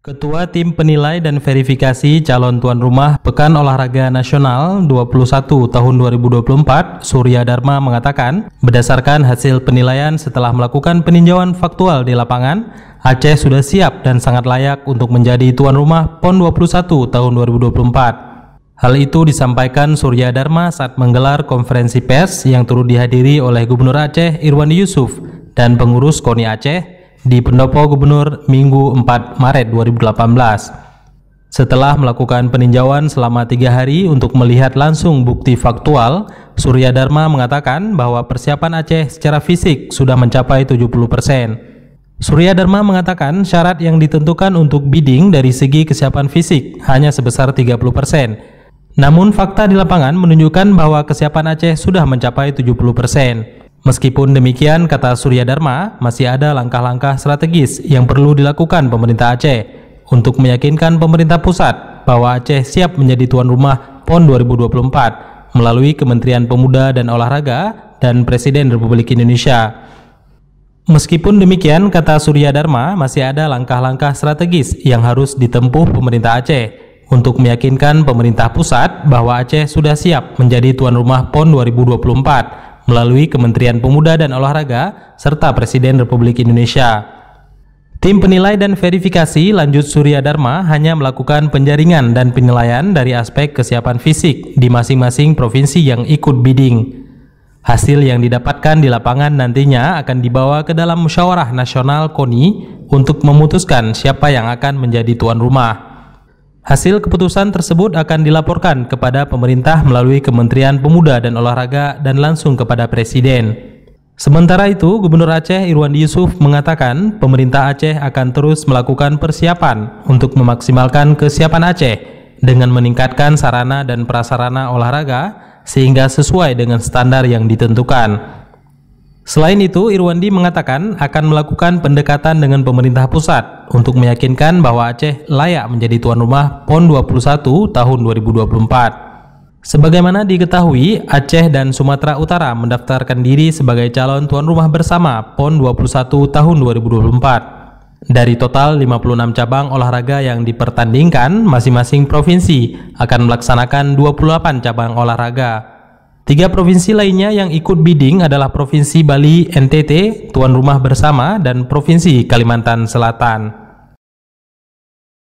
Ketua Tim Penilai dan Verifikasi Calon Tuan Rumah Pekan Olahraga Nasional 21 tahun 2024, Surya Dharma mengatakan, berdasarkan hasil penilaian setelah melakukan peninjauan faktual di lapangan, Aceh sudah siap dan sangat layak untuk menjadi tuan rumah PON 21 tahun 2024. Hal itu disampaikan Surya Dharma saat menggelar konferensi pers yang turut dihadiri oleh Gubernur Aceh Irwandi Yusuf dan pengurus KONI Aceh di Pendopo Gubernur Minggu 4 Maret 2018. Setelah melakukan peninjauan selama tiga hari untuk melihat langsung bukti faktual, Surya Dharma mengatakan bahwa persiapan Aceh secara fisik sudah mencapai 70%. Surya Dharma mengatakan syarat yang ditentukan untuk bidding dari segi kesiapan fisik hanya sebesar 30%. Namun fakta di lapangan menunjukkan bahwa kesiapan Aceh sudah mencapai 70%. Meskipun demikian, kata Surya Dharma, masih ada langkah-langkah strategis yang perlu dilakukan pemerintah Aceh untuk meyakinkan pemerintah pusat bahwa Aceh siap menjadi tuan rumah PON 2024 melalui Kementerian Pemuda dan Olahraga dan Presiden Republik Indonesia. Meskipun demikian, kata Surya Dharma, masih ada langkah-langkah strategis yang harus ditempuh pemerintah Aceh untuk meyakinkan pemerintah pusat bahwa Aceh sudah siap menjadi tuan rumah PON 2024 melalui Kementerian Pemuda dan Olahraga serta Presiden Republik Indonesia. Tim penilai dan verifikasi lanjut Surya Dharma hanya melakukan penjaringan dan penilaian dari aspek kesiapan fisik di masing-masing provinsi yang ikut bidding. Hasil yang didapatkan di lapangan nantinya akan dibawa ke dalam musyawarah nasional KONI untuk memutuskan siapa yang akan menjadi tuan rumah. Hasil keputusan tersebut akan dilaporkan kepada pemerintah melalui Kementerian Pemuda dan Olahraga dan langsung kepada Presiden. Sementara itu, Gubernur Aceh Irwandi Yusuf mengatakan pemerintah Aceh akan terus melakukan persiapan untuk memaksimalkan kesiapan Aceh dengan meningkatkan sarana dan prasarana olahraga sehingga sesuai dengan standar yang ditentukan. Selain itu, Irwandi mengatakan akan melakukan pendekatan dengan pemerintah pusat untuk meyakinkan bahwa Aceh layak menjadi tuan rumah PON 21 tahun 2024. Sebagaimana diketahui, Aceh dan Sumatera Utara mendaftarkan diri sebagai calon tuan rumah bersama PON 21 tahun 2024. Dari total 56 cabang olahraga yang dipertandingkan, masing-masing provinsi akan melaksanakan 28 cabang olahraga. Tiga provinsi lainnya yang ikut bidding adalah Provinsi Bali NTT, tuan rumah bersama, dan Provinsi Kalimantan Selatan.